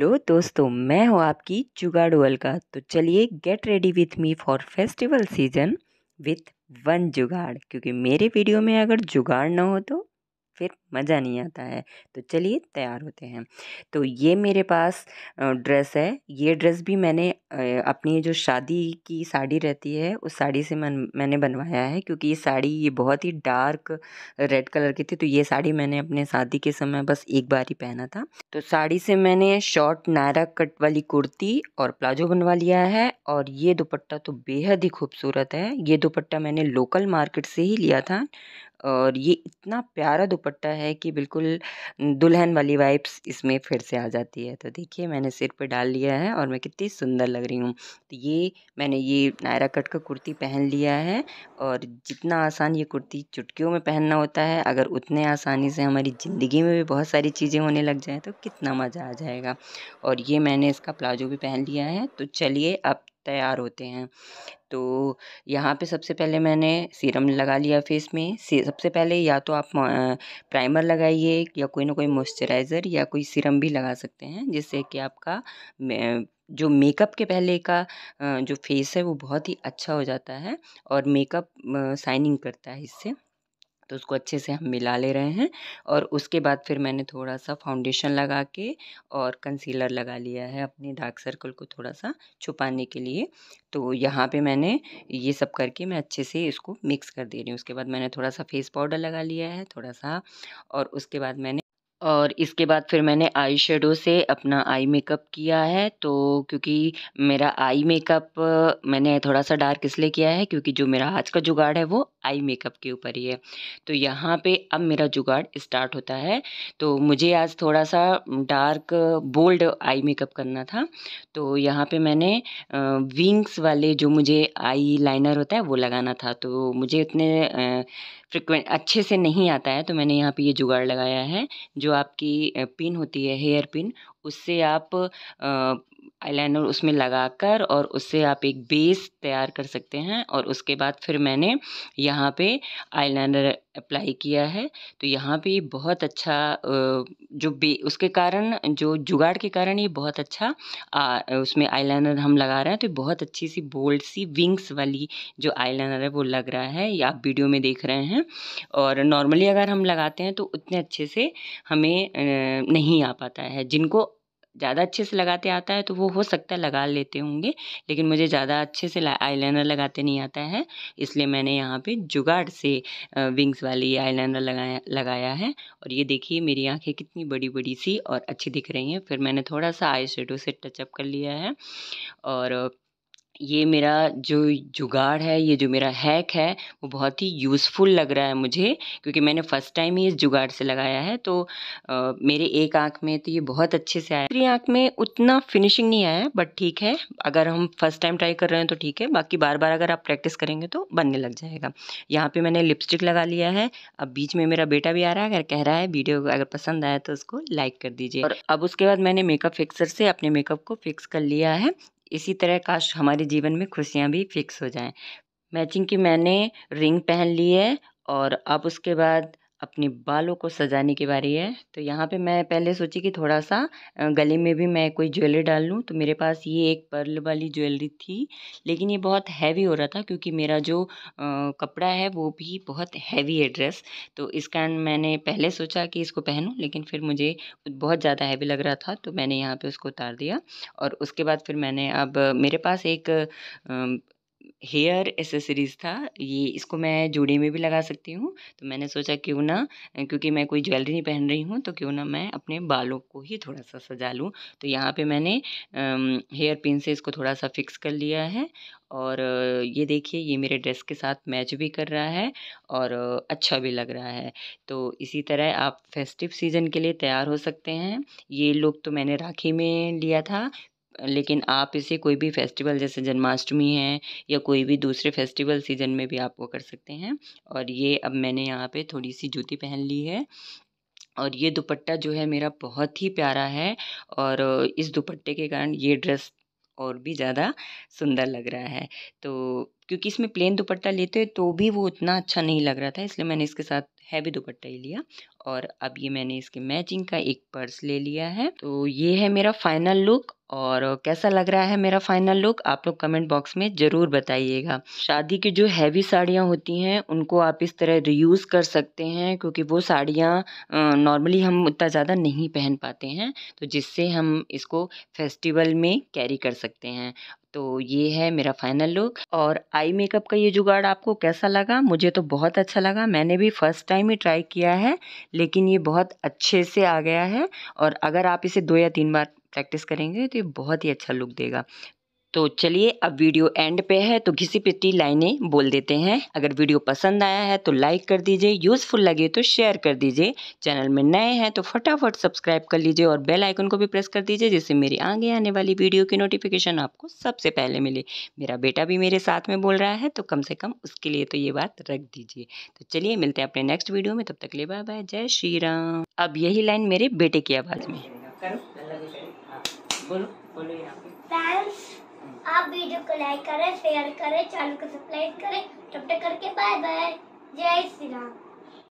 Hello दोस्तों मैं हूँ आपकी जुगाड़ू अलका तो चलिए get ready with me for festival season with one jugaad क्योंकि मेरे वीडियो में अगर जुगाड़ ना हो तो फिर मज़ा नहीं आता है तो चलिए तैयार होते हैं तो ये मेरे पास ड्रेस है ये ड्रेस भी मैंने अपनी जो शादी की साड़ी रहती है उस साड़ी से मन मैंने बनवाया है क्योंकि ये साड़ी ये बहुत ही डार्क रेड कलर की थी तो ये साड़ी मैंने अपने शादी के समय बस एक बार ही पहना था तो साड़ी से मैंने शॉर्ट नायरा कट वाली कुर्ती और प्लाजो बनवा लिया है और ये दुपट्टा तो बेहद ही खूबसूरत है ये दुपट्टा मैंने लोकल मार्केट से ही लिया था और ये इतना प्यारा दुपट्टा है कि बिल्कुल दुल्हन वाली वाइब्स इसमें फिर से आ जाती है तो देखिए मैंने सिर पे डाल लिया है और मैं कितनी सुंदर लग रही हूँ तो ये मैंने ये नायरा कट का कुर्ती पहन लिया है और जितना आसान ये कुर्ती चुटकियों में पहनना होता है अगर उतने आसानी से हमारी ज़िंदगी में भी बहुत सारी चीज़ें होने लग जाएँ तो कितना मज़ा आ जाएगा और ये मैंने इसका प्लाजो भी पहन लिया है तो चलिए अब तैयार होते हैं तो यहाँ पे सबसे पहले मैंने सीरम लगा लिया फेस में सबसे पहले या तो आप प्राइमर लगाइए या कोई ना कोई मॉइस्चराइज़र या कोई सीरम भी लगा सकते हैं जिससे कि आपका जो मेकअप के पहले का जो फेस है वो बहुत ही अच्छा हो जाता है और मेकअप शाइनिंग करता है इससे तो उसको अच्छे से हम मिला ले रहे हैं और उसके बाद फिर मैंने थोड़ा सा फाउंडेशन लगा के और कंसीलर लगा लिया है अपने डार्क सर्कल को थोड़ा सा छुपाने के लिए तो यहाँ पे मैंने ये सब करके मैं अच्छे से इसको मिक्स कर दे रही हूँ उसके बाद मैंने थोड़ा सा फेस पाउडर लगा लिया है थोड़ा सा और उसके बाद मैंने और इसके बाद फिर मैंने आई शेडो से अपना आई मेकअप किया है तो क्योंकि मेरा आई मेकअप मैंने थोड़ा सा डार्क इसलिए किया है क्योंकि जो मेरा आज का जुगाड़ है वो आई मेकअप के ऊपर ही है तो यहाँ पे अब मेरा जुगाड़ स्टार्ट होता है तो मुझे आज थोड़ा सा डार्क बोल्ड आई मेकअप करना था तो यहाँ पे मैंने विंग्स वाले जो मुझे आई लाइनर होता है वो लगाना था तो मुझे इतने फ्रिक्वेंट अच्छे से नहीं आता है तो मैंने यहाँ पे ये जुगाड़ लगाया है जो जो आपकी पिन होती है हेयर पिन उससे आप आईलाइनर उसमें लगाकर और उससे आप एक बेस तैयार कर सकते हैं और उसके बाद फिर मैंने यहाँ पे आईलाइनर अप्लाई किया है तो यहाँ पे बहुत अच्छा जो बे उसके कारण जो जुगाड़ के कारण ये बहुत अच्छा आ, उसमें आईलाइनर हम लगा रहे हैं तो बहुत अच्छी सी बोल्ड सी विंग्स वाली जो आईलाइनर है वो लग रहा है या आप वीडियो में देख रहे हैं और नॉर्मली अगर हम लगाते हैं तो उतने अच्छे से हमें नहीं आ पाता है जिनको ज़्यादा अच्छे से लगाते आता है तो वो हो सकता है लगा लेते होंगे लेकिन मुझे ज़्यादा अच्छे से लाइनर लगाते नहीं आता है इसलिए मैंने यहाँ पे जुगाड़ से विंग्स वाली लाइनर लगाया लगाया है और ये देखिए मेरी आँखें कितनी बड़ी बड़ी सी और अच्छी दिख रही हैं फिर मैंने थोड़ा सा आई से टचअप कर लिया है और ये मेरा जो जुगाड़ है ये जो मेरा हैक है वो बहुत ही यूज़फुल लग रहा है मुझे क्योंकि मैंने फ़र्स्ट टाइम ही इस जुगाड़ से लगाया है तो आ, मेरे एक आँख में तो ये बहुत अच्छे से आया दूसरी आँख में उतना फिनिशिंग नहीं आया बट ठीक है अगर हम फर्स्ट टाइम ट्राई कर रहे हैं तो ठीक है बाकी बार बार अगर आप प्रैक्टिस करेंगे तो बनने लग जाएगा यहाँ पर मैंने लिपस्टिक लगा लिया है अब बीच में मेरा बेटा भी आ रहा है अगर कह रहा है वीडियो अगर पसंद आया तो उसको लाइक कर दीजिए और अब उसके बाद मैंने मेकअप फिक्सर से अपने मेकअप को फिक्स कर लिया है इसी तरह काश हमारे जीवन में खुशियाँ भी फिक्स हो जाएँ मैचिंग की मैंने रिंग पहन ली है और अब उसके बाद अपने बालों को सजाने की बारी है तो यहाँ पे मैं पहले सोची कि थोड़ा सा गले में भी मैं कोई ज्वेलरी डाल लूँ तो मेरे पास ये एक पर्ल वाली ज्वेलरी थी लेकिन ये बहुत हैवी हो रहा था क्योंकि मेरा जो आ, कपड़ा है वो भी बहुत हैवी है ड्रेस तो इस कारण मैंने पहले सोचा कि इसको पहनूँ लेकिन फिर मुझे बहुत ज़्यादा हैवी लग रहा था तो मैंने यहाँ पर उसको उतार दिया और उसके बाद फिर मैंने अब मेरे पास एक आ, हेयर एसेसरीज़ था ये इसको मैं जूड़े में भी लगा सकती हूँ तो मैंने सोचा क्यों ना क्योंकि मैं कोई ज्वेलरी नहीं पहन रही हूँ तो क्यों ना मैं अपने बालों को ही थोड़ा सा सजा लूँ तो यहाँ पे मैंने हेयर पिन से इसको थोड़ा सा फिक्स कर लिया है और ये देखिए ये मेरे ड्रेस के साथ मैच भी कर रहा है और अच्छा भी लग रहा है तो इसी तरह आप फेस्टिव सीज़न के लिए तैयार हो सकते हैं ये लुक तो मैंने राखी में लिया था लेकिन आप इसे कोई भी फेस्टिवल जैसे जन्माष्टमी है या कोई भी दूसरे फेस्टिवल सीजन में भी आप वो कर सकते हैं और ये अब मैंने यहाँ पे थोड़ी सी जूती पहन ली है और ये दुपट्टा जो है मेरा बहुत ही प्यारा है और इस दुपट्टे के कारण ये ड्रेस और भी ज़्यादा सुंदर लग रहा है तो क्योंकि इसमें प्लेन दुपट्टा लेते तो भी वो उतना अच्छा नहीं लग रहा था इसलिए मैंने इसके साथ हैवी दुपट्टा ही लिया और अब ये मैंने इसके मैचिंग का एक पर्स ले लिया है तो ये है मेरा फाइनल लुक और कैसा लग रहा है मेरा फाइनल लुक आप लोग कमेंट बॉक्स में ज़रूर बताइएगा शादी की जो हैवी साड़ियाँ होती हैं उनको आप इस तरह रीयूज़ कर सकते हैं क्योंकि वो साड़ियाँ नॉर्मली हम उतना ज़्यादा नहीं पहन पाते हैं तो जिससे हम इसको फेस्टिवल में कैरी कर सकते हैं तो ये है मेरा फाइनल लुक और आई मेकअप का ये जुगाड़ आपको कैसा लगा मुझे तो बहुत अच्छा लगा मैंने भी फर्स्ट टाइम ही ट्राई किया है लेकिन ये बहुत अच्छे से आ गया है और अगर आप इसे दो या तीन बार प्रैक्टिस करेंगे तो ये बहुत ही अच्छा लुक देगा तो चलिए अब वीडियो एंड पे है तो घिसी पिटी लाइनें बोल देते हैं अगर वीडियो पसंद आया है तो लाइक कर दीजिए यूज़फुल लगे तो शेयर कर दीजिए चैनल में नए हैं तो फटाफट सब्सक्राइब कर लीजिए और बेल आइकन को भी प्रेस कर दीजिए जिससे मेरी आगे आने वाली वीडियो की नोटिफिकेशन आपको सबसे पहले मिले मेरा बेटा भी मेरे साथ में बोल रहा है तो कम से कम उसके लिए तो ये बात रख दीजिए तो चलिए मिलते हैं अपने नेक्स्ट वीडियो में तब तक ले बाय बाय जय श्री राम अब यही लाइन मेरे बेटे की आवाज़ में हाँ। बोलो बोलो यहाँ पे आप वीडियो को लाइक करें शेयर करें चैनल को सब्सक्राइब करें तब तक करके बाय बाय जय श्री राम